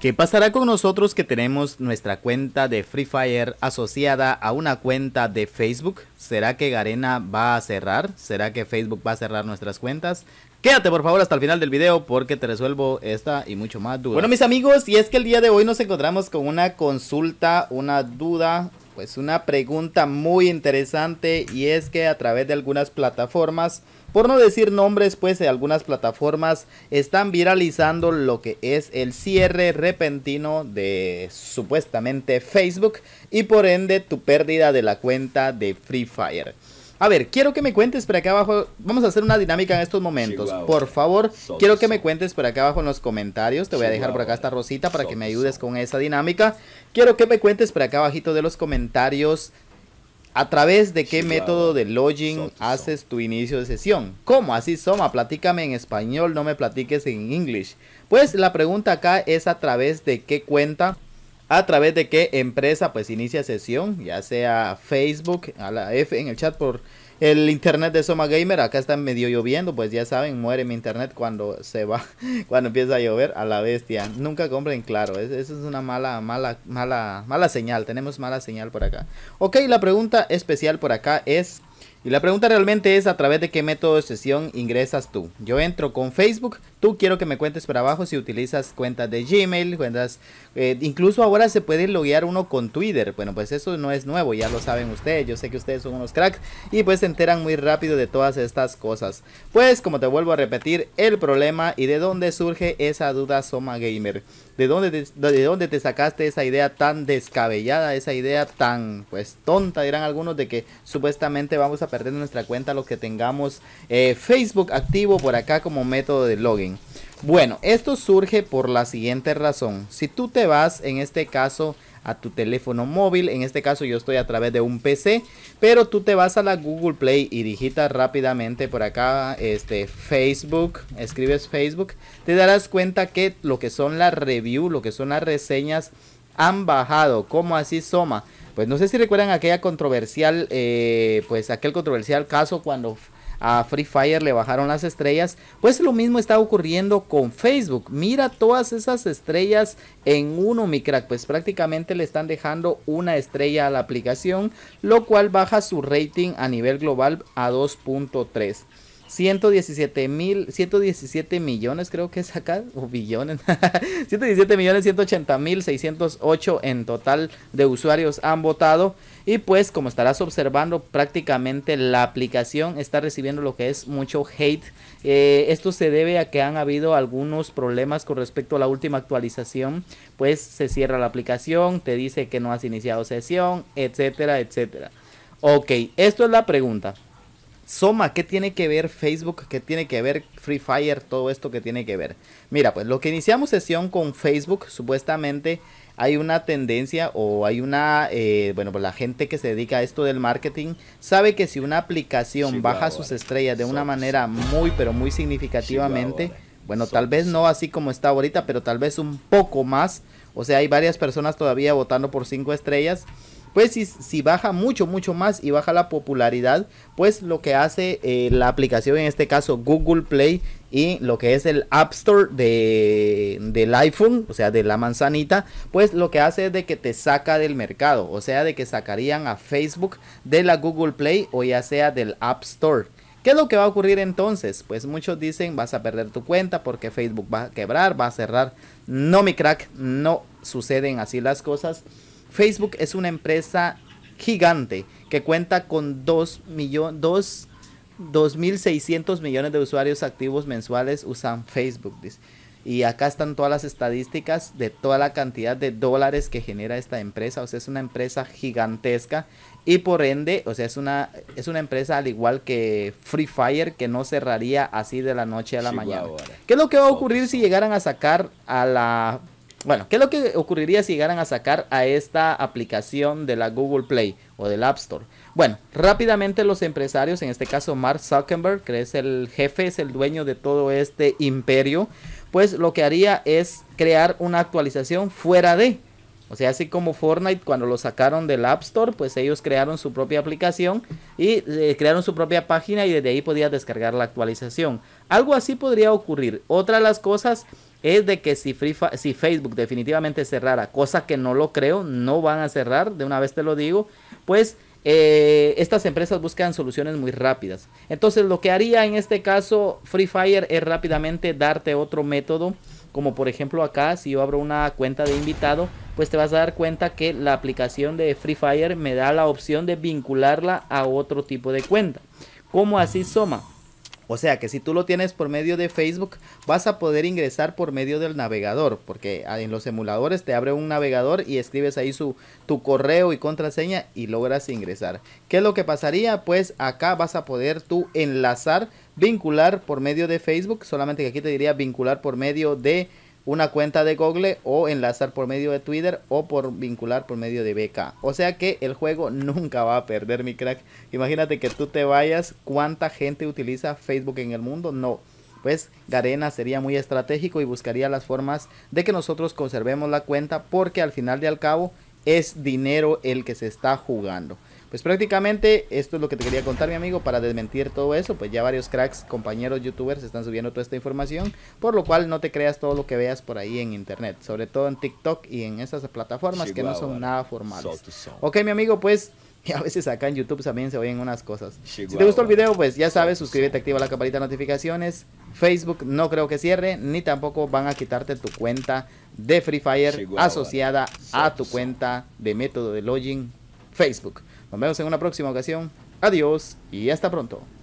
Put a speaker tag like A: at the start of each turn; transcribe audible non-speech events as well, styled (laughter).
A: ¿Qué pasará con nosotros que tenemos nuestra cuenta de Free Fire asociada a una cuenta de Facebook? ¿Será que Garena va a cerrar? ¿Será que Facebook va a cerrar nuestras cuentas? Quédate por favor hasta el final del video porque te resuelvo esta y mucho más duda. Bueno mis amigos, y es que el día de hoy nos encontramos con una consulta, una duda, pues una pregunta muy interesante y es que a través de algunas plataformas por no decir nombres, pues de eh, algunas plataformas están viralizando lo que es el cierre repentino de supuestamente Facebook y por ende tu pérdida de la cuenta de Free Fire. A ver, quiero que me cuentes por acá abajo. Vamos a hacer una dinámica en estos momentos. Por favor, quiero que me cuentes por acá abajo en los comentarios. Te voy a dejar por acá esta rosita para que me ayudes con esa dinámica. Quiero que me cuentes por acá abajito de los comentarios ¿A través de qué método de login haces tu inicio de sesión? ¿Cómo? Así Soma, platícame en español, no me platiques en inglés. Pues la pregunta acá es a través de qué cuenta a través de qué empresa pues inicia sesión, ya sea Facebook, a la en el chat por el internet de Soma Gamer, acá está medio lloviendo, pues ya saben, muere mi internet cuando se va, (laughs) cuando empieza a llover a la bestia. Nunca compren claro, eso es una mala, mala, mala, mala señal, tenemos mala señal por acá. Ok, la pregunta especial por acá es, y la pregunta realmente es a través de qué método de sesión ingresas tú. Yo entro con Facebook, tú quiero que me cuentes para abajo si utilizas cuentas de Gmail, cuentas... Eh, incluso ahora se puede loguear uno con Twitter. Bueno, pues eso no es nuevo, ya lo saben ustedes. Yo sé que ustedes son unos cracks y pues se enteran muy rápido de todas estas cosas. Pues como te vuelvo a repetir, el problema y de dónde surge esa duda Soma Gamer. ¿De dónde, te, ¿De dónde te sacaste esa idea tan descabellada, esa idea tan pues tonta, dirán algunos, de que supuestamente vamos a perder nuestra cuenta los que tengamos eh, Facebook activo por acá como método de login? Bueno, esto surge por la siguiente razón. Si tú te vas, en este caso, a tu teléfono móvil, en este caso yo estoy a través de un PC, pero tú te vas a la Google Play y digitas rápidamente por acá este Facebook, escribes Facebook, te darás cuenta que lo que son las reviews, lo que son las reseñas han bajado, como así Soma. Pues no sé si recuerdan aquella controversial, eh, pues aquel controversial caso cuando a Free Fire le bajaron las estrellas. Pues lo mismo está ocurriendo con Facebook. Mira todas esas estrellas en uno, mi crack. Pues prácticamente le están dejando una estrella a la aplicación, lo cual baja su rating a nivel global a 2.3. 117 mil, 117 millones creo que es acá, o billones, 117 (laughs) millones 180 mil 608 en total de usuarios han votado y pues como estarás observando prácticamente la aplicación está recibiendo lo que es mucho hate. Eh, esto se debe a que han habido algunos problemas con respecto a la última actualización, pues se cierra la aplicación, te dice que no has iniciado sesión, etcétera, etcétera. Ok, esto es la pregunta. Soma, ¿qué tiene que ver Facebook? ¿Qué tiene que ver Free Fire? Todo esto que tiene que ver. Mira, pues lo que iniciamos sesión con Facebook, supuestamente hay una tendencia o hay una, eh, bueno, pues la gente que se dedica a esto del marketing sabe que si una aplicación baja sus estrellas de una manera muy, pero muy significativamente, bueno, tal vez no así como está ahorita, pero tal vez un poco más. O sea, hay varias personas todavía votando por cinco estrellas. Pues si, baja mucho, mucho más y baja la popularidad, pues lo que hace eh, la aplicación, en este caso Google Play y lo que es el App Store de, del iPhone, o sea, de la manzanita, pues lo que hace es de que te saca del mercado, o sea, de que sacarían a Facebook de la Google Play o ya sea del App Store. ¿Qué es lo que va a ocurrir entonces? Pues muchos dicen vas a perder tu cuenta porque Facebook va a quebrar, va a cerrar. No, mi crack, no suceden así las cosas. Facebook es una empresa gigante que cuenta con 2 2.600 millones de usuarios activos mensuales usan Facebook. Y acá están todas las estadísticas de toda la cantidad de dólares que genera esta empresa. O sea, es una empresa gigantesca. Y por ende, o sea, es una, es una empresa al igual que Free Fire que no cerraría así de la noche a la mañana. ¿Qué es lo que va a ocurrir si llegaran a sacar a la bueno, ¿qué es lo que ocurriría si llegaran a sacar a esta aplicación de la Google Play o del App Store? Bueno, rápidamente los empresarios, en este caso Mark Zuckerberg, que es el jefe, es el dueño de todo este imperio, pues lo que haría es crear una actualización fuera de... O sea, así como Fortnite cuando lo sacaron del App Store, pues ellos crearon su propia aplicación y eh, crearon su propia página y desde ahí podía descargar la actualización. Algo así podría ocurrir. Otra de las cosas es de que si, Free si Facebook definitivamente cerrara, cosa que no lo creo, no van a cerrar, de una vez te lo digo, pues eh, estas empresas buscan soluciones muy rápidas. Entonces lo que haría en este caso Free Fire es rápidamente darte otro método, como por ejemplo acá, si yo abro una cuenta de invitado, pues te vas a dar cuenta que la aplicación de Free Fire me da la opción de vincularla a otro tipo de cuenta. ¿Cómo así Soma? O sea que si tú lo tienes por medio de Facebook, vas a poder ingresar por medio del navegador, porque ah, en los emuladores te abre un navegador y escribes ahí su, tu correo y contraseña y logras ingresar. ¿Qué es lo que pasaría? Pues acá vas a poder tú enlazar, vincular por medio de Facebook, solamente que aquí te diría vincular por medio de una cuenta de Google o enlazar por medio de Twitter o por vincular por medio de beca O sea que el juego nunca va a perder, mi crack. Imagínate que tú te vayas, ¿cuánta gente utiliza Facebook en el mundo? No. Pues Garena sería muy estratégico y buscaría las formas de que nosotros conservemos la cuenta porque al final de al cabo es dinero el que se está jugando. Pues prácticamente esto es lo que te quería contar mi amigo para desmentir todo eso, pues ya varios cracks, compañeros youtubers están subiendo toda esta información, por lo cual no te creas todo lo que veas por ahí en internet, sobre todo en TikTok y en esas plataformas que no son nada formales. Ok mi amigo, pues (laughs) Y a veces acá en YouTube también se oyen unas cosas. si te gustó el video, pues ya sabes, suscríbete, activa la campanita de notificaciones. Facebook no creo que cierre, ni tampoco van a quitarte tu cuenta de Free Fire asociada a tu cuenta de método de login Facebook. Nos vemos en una próxima ocasión. Adiós y hasta pronto.